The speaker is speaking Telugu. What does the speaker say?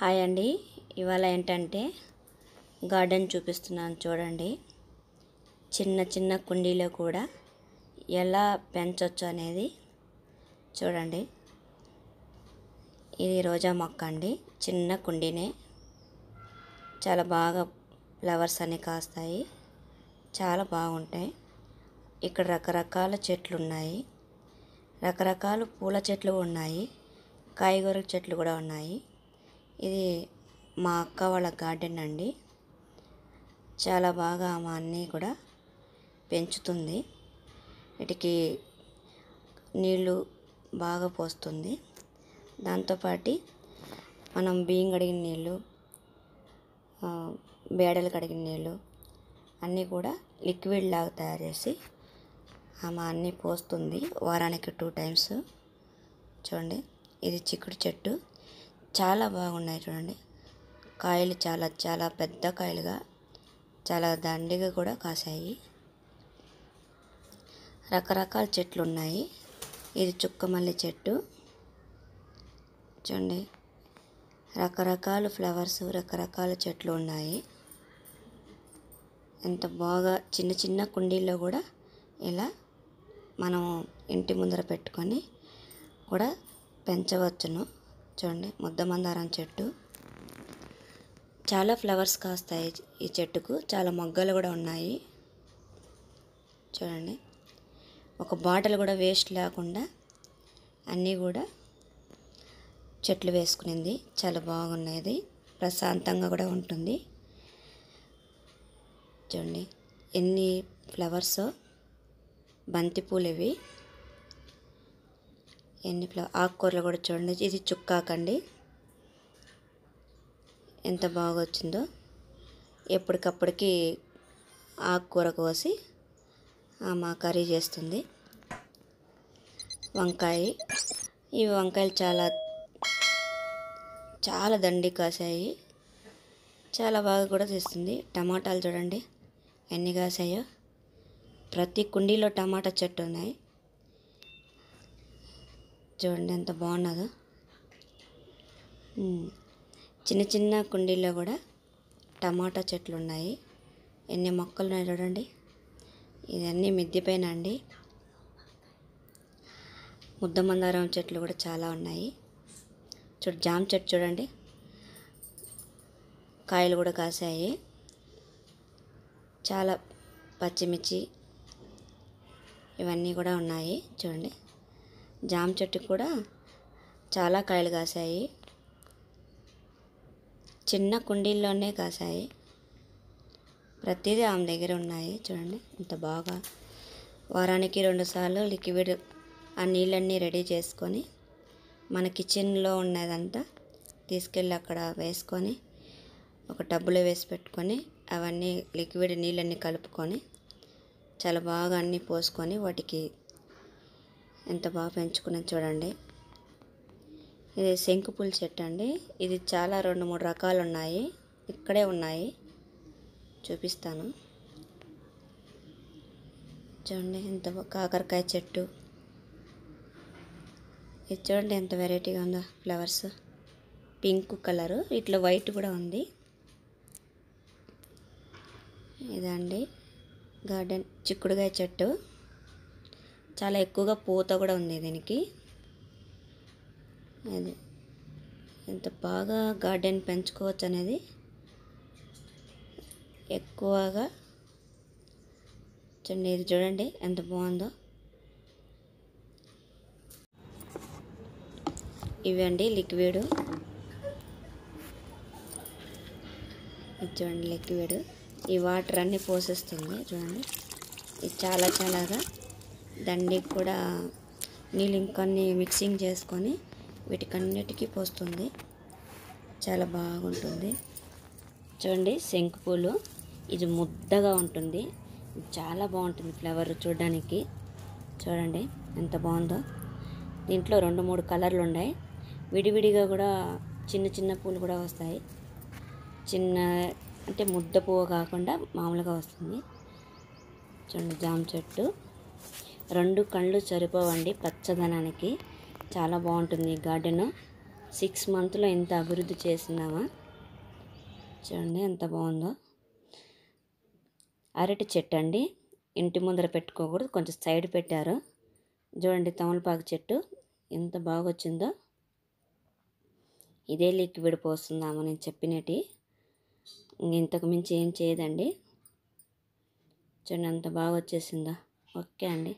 హాయ్ అండి ఇవాళ ఏంటంటే గార్డెన్ చూపిస్తున్నాను చూడండి చిన్న చిన్న కుండీలో కూడా ఎలా పెంచవచ్చు అనేది చూడండి ఇది రోజా మొక్క అండి చిన్న కుండీనే చాలా బాగా ఫ్లవర్స్ అన్నీ కాస్తాయి చాలా బాగుంటాయి ఇక్కడ రకరకాల చెట్లు ఉన్నాయి రకరకాల పూల చెట్లు ఉన్నాయి కాయగూరల చెట్లు కూడా ఉన్నాయి ఇది మా అక్క వాళ్ళ గార్డెన్ అండి చాలా బాగా మా అన్నయ్య కూడా పెంచుతుంది వీటికి నీళ్ళు బాగా పోస్తుంది దాంతోపాటి మనం బియ్యం కడిగిన నీళ్ళు బేడలు కడిగిన నీళ్ళు అన్నీ కూడా లిక్విడ్ లాగా తయారు చేసి ఆమె అన్నీ పోస్తుంది వారానికి టూ టైమ్స్ చూడండి ఇది చిక్కుడు చెట్టు చాలా బాగున్నాయి చూడండి కాయలు చాలా చాలా పెద్ద కాయలుగా చాలా దండిగా కూడా కాసాయి రకరకాల చెట్లు ఉన్నాయి ఇది చుక్కమల్లి చెట్టు చూడండి రకరకాల ఫ్లవర్స్ రకరకాల చెట్లు ఉన్నాయి ఎంత బాగా చిన్న చిన్న కుండీల్లో కూడా ఇలా మనం ఇంటి ముందర పెట్టుకొని కూడా పెంచవచ్చును చూడండి ముద్ద మందారం చెట్టు చాలా ఫ్లవర్స్ కాస్తాయి ఈ చెట్టుకు చాలా మొగ్గలు కూడా ఉన్నాయి చూడండి ఒక బాటిల్ కూడా వేస్ట్ లేకుండా అన్నీ కూడా చెట్లు వేసుకునింది చాలా బాగున్నది ప్రశాంతంగా కూడా ఉంటుంది చూడండి ఎన్ని ఫ్లవర్స్ బంతిపూలు ఇవి ఎన్ని ఫ్లవర్ ఆకుకూరలు కూడా చూడండి ఇది చుక్కాకండి ఎంత బాగా వచ్చిందో ఎప్పటికప్పటికి ఆకుకూర కోసి మా కర్రీ చేస్తుంది వంకాయ ఈ వంకాయలు చాలా చాలా దండి కాసాయి చాలా బాగా కూడా తీస్తుంది టమాటాలు చూడండి ఎన్ని కాసాయో ప్రతి కుండీలో టమాటా చెట్టు ఉన్నాయి చూడండి ఎంత బాగున్నదో చిన్న చిన్న కుండీల్లో కూడా టమాటా చెట్లు ఉన్నాయి ఎన్ని మొక్కలు ఉన్నాయి చూడండి ఇవన్నీ మిద్దిపైన పైన అండి ముద్ద మందారం చెట్లు కూడా చాలా ఉన్నాయి చూడు జామ చెట్టు చూడండి కాయలు కూడా కాసాయి చాలా పచ్చిమిర్చి ఇవన్నీ కూడా ఉన్నాయి చూడండి జామ చెట్టు కూడా చాలా కాయలు కాసాయి చిన్న కుండీల్లోనే కాసాయి ప్రతిదీ ఆమె దగ్గర ఉన్నాయి చూడండి ఇంత బాగా వారానికి రెండుసార్లు లిక్విడ్ ఆ నీళ్ళన్నీ రెడీ చేసుకొని మన కిచెన్లో ఉన్నదంతా తీసుకెళ్ళి అక్కడ వేసుకొని ఒక టబ్బులో వేసి పెట్టుకొని అవన్నీ లిక్విడ్ నీళ్ళన్నీ కలుపుకొని చాలా బాగా అన్నీ పోసుకొని వాటికి ఎంత బాగా పెంచుకున్నది చూడండి ఇది శంకు పూల చెట్టు అండి ఇది చాలా రెండు మూడు రకాలు ఉన్నాయి ఇక్కడే ఉన్నాయి చూపిస్తాను చూడండి ఎంత కాకరకాయ చెట్టు ఇది చూడండి ఎంత వెరైటీగా ఉందో ఫ్లవర్స్ పింక్ కలరు ఇట్లా వైట్ కూడా ఉంది ఇదండి గార్డెన్ చిక్కుడుగాయ చెట్టు చాలా ఎక్కువగా పూత కూడా ఉంది దీనికి అది ఎంత బాగా గార్డెన్ పెంచుకోవచ్చు అనేది ఎక్కువగా చూడండి ఇది చూడండి ఎంత బాగుందో ఇవండి లిక్విడ్ చూడండి లిక్విడ్ ఈ వాటర్ అన్నీ పోసేస్తుంది చూడండి ఇది చాలా చాలాగా దండికి కూడా నీళ్ళు ఇంకొన్ని మిక్సింగ్ చేసుకొని వీటికన్నిటికీ పోస్తుంది చాలా బాగుంటుంది చూడండి శంకు పూలు ఇది ముద్దగా ఉంటుంది చాలా బాగుంటుంది ఫ్లేవర్ చూడడానికి చూడండి ఎంత బాగుందో దీంట్లో రెండు మూడు కలర్లు ఉన్నాయి విడివిడిగా కూడా చిన్న చిన్న పూలు కూడా వస్తాయి చిన్న అంటే ముద్ద పువ్వు కాకుండా మామూలుగా వస్తుంది చూడండి జామ చెట్టు రెండు కళ్ళు సరిపోవండి పచ్చదనానికి చాలా బాగుంటుంది ఈ గార్డెను సిక్స్ మంత్లో ఎంత అభివృద్ధి చేసినామా చూడండి ఎంత బాగుందో అరటి చెట్టు అండి ఇంటి ముందర పెట్టుకోకూడదు కొంచెం సైడ్ పెట్టారు చూడండి తమలపాకు చెట్టు ఎంత బాగా వచ్చిందో ఇదే లిక్విడ్ పోస్తున్నాము నేను చెప్పినటి ఇంతకు మించి ఏం చేయదండి చూడండి అంత బాగా వచ్చేసిందా ఓకే అండి